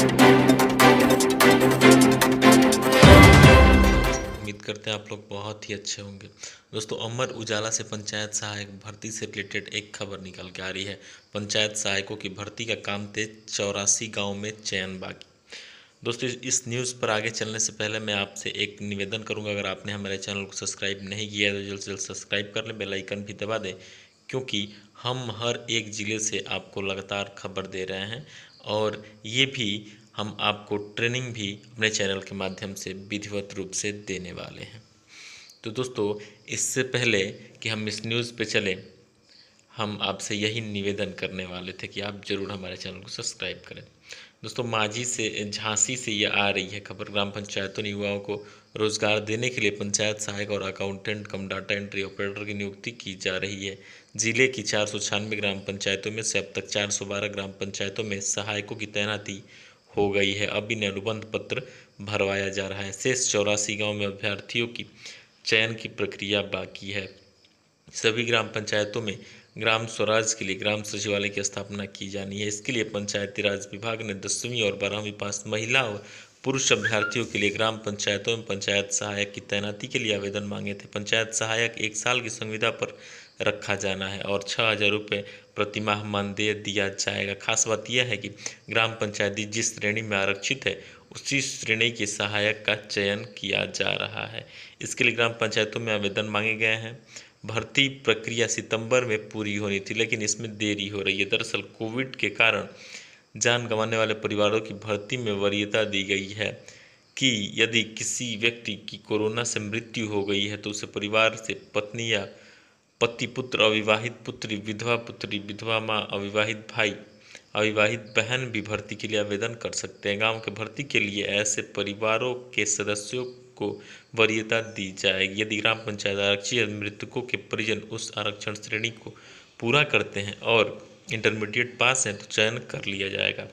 उम्मीद करते हैं आप लोग बहुत ही अच्छे होंगे दोस्तों अमर उजाला से पंचायत सहायक भर्ती से रिलेटेड एक खबर निकल के आ रही है पंचायत सहायकों की भर्ती का काम तेज चौरासी गाँव में चयन बाकी दोस्तों इस न्यूज़ पर आगे चलने से पहले मैं आपसे एक निवेदन करूंगा अगर आपने हमारे चैनल को सब्सक्राइब नहीं किया है तो जल्द से जल्द सब्सक्राइब कर लें बेलाइकन भी दबा दें क्योंकि हम हर एक ज़िले से आपको लगातार खबर दे रहे हैं और ये भी हम आपको ट्रेनिंग भी अपने चैनल के माध्यम से विधिवत रूप से देने वाले हैं तो दोस्तों इससे पहले कि हम इस न्यूज़ पे चलें हम आपसे यही निवेदन करने वाले थे कि आप ज़रूर हमारे चैनल को सब्सक्राइब करें दोस्तों माजी से झांसी से यह आ रही है खबर ग्राम पंचायतों ने युवाओं को रोजगार देने के लिए पंचायत सहायक और accountant cum data entry operator की नियुक्ति की जा रही है जिले की चार ग्राम पंचायतों में से अब तक बारह ग्राम पंचायतों में सहायकों की तैनाती हो गई है अब इन्हें अनुबंध पत्र भरवाया जा रहा है शेष चौरासी गाँव में अभ्यर्थियों की चयन की प्रक्रिया बाकी है सभी ग्राम पंचायतों में ग्राम स्वराज के लिए ग्राम सचिवालय की स्थापना की जानी है इसके लिए पंचायती राज विभाग ने दसवीं और बारहवीं पास महिला और पुरुष अभ्यर्थियों के लिए ग्राम पंचायतों में पंचायत सहायक की तैनाती के लिए आवेदन मांगे थे पंचायत सहायक एक साल की संविदा पर रखा जाना है और छः हज़ार रुपये प्रतिमाह मानदेय दिया जाएगा खास बात यह है कि ग्राम पंचायती जिस श्रेणी में आरक्षित है उसी श्रेणी के सहायक का चयन किया जा रहा है इसके लिए ग्राम पंचायतों में आवेदन मांगे गए हैं भर्ती प्रक्रिया सितंबर में पूरी होनी थी लेकिन इसमें देरी हो रही है दरअसल कोविड के कारण जान गंवाने वाले परिवारों की भर्ती में वरीयता दी गई है कि यदि किसी व्यक्ति की कोरोना से मृत्यु हो गई है तो उसे परिवार से पत्नी या पति पुत्र अविवाहित पुत्री विधवा पुत्री विधवा माँ अविवाहित भाई अविवाहित बहन भी भर्ती के लिए आवेदन कर सकते हैं गांव के भर्ती के लिए ऐसे परिवारों के सदस्यों को वरीयता दी जाएगी यदि ग्राम पंचायत आरक्षित मृतकों के परिजन उस आरक्षण श्रेणी को पूरा करते हैं और इंटरमीडिएट पास हैं तो चयन कर लिया जाएगा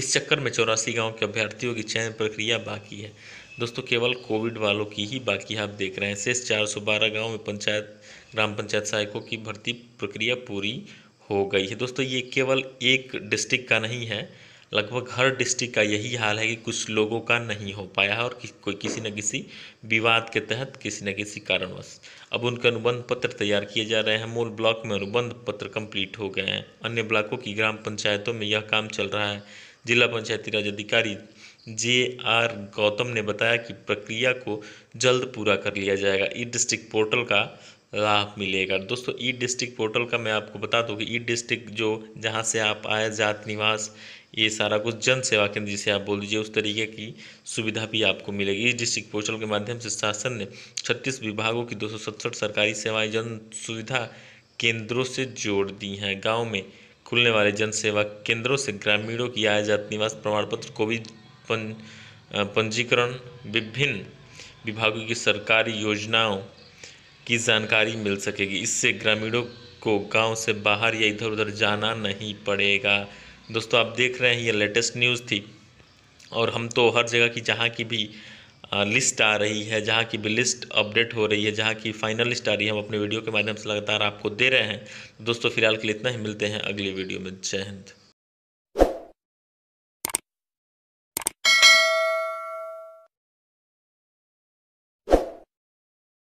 इस चक्कर में चौरासी गांव के अभ्यर्थियों की चयन प्रक्रिया बाकी है दोस्तों केवल कोविड वालों की ही बाकी आप देख रहे हैं शेष चार सौ बारह गाँव में पंचायत ग्राम पंचायत सहायकों की भर्ती प्रक्रिया पूरी हो गई है दोस्तों ये केवल एक डिस्ट्रिक्ट का नहीं है लगभग हर डिस्ट्रिक्ट का यही हाल है कि कुछ लोगों का नहीं हो पाया है और कोई किसी न किसी विवाद के तहत किसी न किसी कारणवश अब उनके अनुबंध पत्र तैयार किए जा रहे हैं मूल ब्लॉक में अनुबंध पत्र कंप्लीट हो गए हैं अन्य ब्लॉकों की ग्राम पंचायतों में यह काम चल रहा है जिला पंचायती राज अधिकारी जे आर गौतम ने बताया कि प्रक्रिया को जल्द पूरा कर लिया जाएगा ई डिस्ट्रिक्ट पोर्टल का लाभ मिलेगा दोस्तों ई डिस्ट्रिक्ट पोर्टल का मैं आपको बता दूँ कि ई डिस्ट्रिक्ट जो जहाँ से आप आए जात निवास ये सारा कुछ जन सेवा केंद्र जिसे आप बोल दीजिए उस तरीके की सुविधा भी आपको मिलेगी ई डिस्ट्रिक्ट पोर्टल के माध्यम से शासन ने छत्तीस विभागों की दो सरकारी सेवाएँ जन सुविधा केंद्रों से जोड़ दी हैं गाँव में खुलने वाले जन सेवा केंद्रों से ग्रामीणों की आय जात निवास प्रमाण पत्र को भी पंजीकरण विभिन्न विभागों की सरकारी योजनाओं की जानकारी मिल सकेगी इससे ग्रामीणों को गांव से बाहर या इधर उधर जाना नहीं पड़ेगा दोस्तों आप देख रहे हैं ये लेटेस्ट न्यूज़ थी और हम तो हर जगह की जहाँ की भी लिस्ट आ रही है जहाँ की भी लिस्ट अपडेट हो रही है जहाँ की फाइनल लिस्ट आ रही है हम अपने वीडियो के माध्यम से लगातार आपको दे रहे हैं दोस्तों फिलहाल के लिए इतना ही मिलते हैं अगले वीडियो में जय हिंद